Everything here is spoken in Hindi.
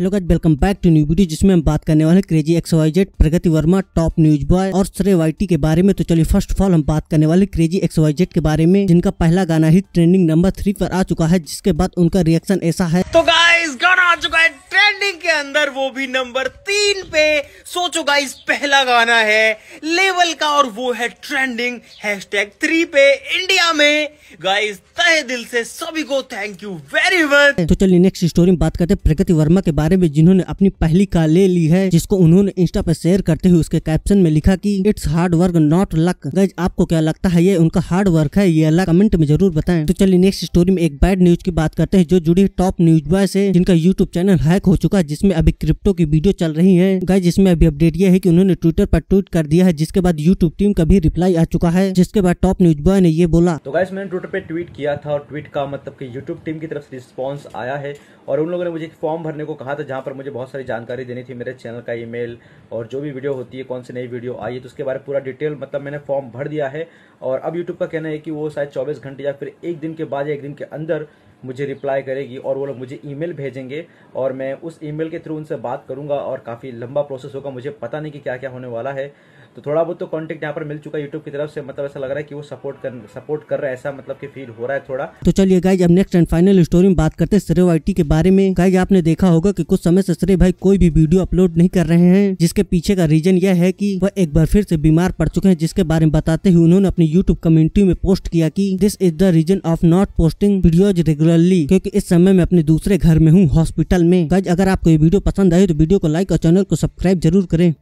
hello guys welcome back to new video जिसमें हम बात करने वाले हैं crazy Z Pragati Verma top news boy और श्रेय वाईटी के बारे में तो चलिए फर्स्ट ऑफ ऑल हम बात करने वाले क्रेजी एक्स वाई जेड के बारे में जिनका पहला गाना ही ट्रेंडिंग नंबर थ्री पर आ चुका है जिसके बाद उनका रिएक्शन ऐसा है तो गाइस गाना आ चुका है ट्रेंडिंग के अंदर वो भी नंबर तीन पे सोचो गाइस पहला गाना है लेवल का और वो है ट्रेंडिंग हैश थ्री पे इंडिया में गाइस दिल से सभी को थैंक यू वेरी मच तो चलिए नेक्स्ट स्टोरी में बात करते हैं प्रगति वर्मा के बारे में जिन्होंने अपनी पहली कार ले ली है जिसको उन्होंने इंस्टा पर शेयर करते हुए उसके कैप्शन में लिखा कि it's hard work not luck गज आपको क्या लगता है ये उनका हार्ड वर्क है ये अल्लाह कमेंट में जरूर बताएं तो चलिए नेक्स्ट स्टोरी में एक बैड न्यूज की बात करते हैं जो जुड़ी टॉप न्यूज बॉय से जिनका यूट्यूब चैनल हैक हो चुका है जिसमें अभी क्रिप्टो की वीडियो चल रही है गज इसमें अभी अपडेट यह है की उन्होंने ट्विटर पर ट्वीट कर दिया है जिसके बाद यूट्यूब टीम का भी रिप्लाई आ चुका है जिसके बाद टॉप न्यूज बॉय ने ये बोला तो गाइस मैंने ट्विटर पर ट्वीट किया किया था और ट्वीट का मतलब कि यूट्यूब टीम की तरफ से रिस्पॉन्स आया है और उन लोगों ने मुझे एक फॉर्म भरने को कहा था जहाँ पर मुझे बहुत सारी जानकारी देनी थी मेरे चैनल का ईमेल और जो भी वीडियो होती है कौन सी नई वीडियो आई है तो उसके बारे में पूरा डिटेल मतलब मैंने फॉर्म भर दिया है और अब यूट्यूब का कहना है कि वो शायद चौबीस घंटे या फिर एक दिन के बाद या एक दिन के अंदर मुझे रिप्लाई करेगी और वो लोग मुझे ईमेल भेजेंगे और मैं उस ईमेल के थ्रू उनसे बात करूंगा और काफ़ी लंबा प्रोसेस होगा मुझे पता नहीं कि क्या क्या होने वाला है तो थोड़ा बहुत तो कॉन्टेक्ट यहाँ पर मिल चुका है यूट्यूब की तरफ से मतलब ऐसा लग रहा है कि वो सपोर्ट कर सपोर्ट कर रहा है ऐसा मतलब कि फील हो रहा है थोड़ा तो चलिए गाय अब नेक्स्ट एंड फाइनल स्टोरी में बात करते हैं श्रेय के बारे में गाय आपने देखा होगा कि कुछ समय से सरे भाई कोई भी वीडियो अपलोड नहीं कर रहे हैं जिसके पीछे का रीजन यह है की वह एक बार फिर से बीमार पड़ चुके हैं जिसके बारे में बताते हुए उन्होंने अपनी यूट्यूब कम्युनिटी में पोस्ट किया की this is the reason of not posting videos regular regularly क्योंकि इस समय मैं अपने दूसरे घर में हूँ हॉस्पिटल में तो अगर आपको ये वीडियो पसंद आए तो वीडियो को लाइक और चैनल को सब्सक्राइब जरूर करें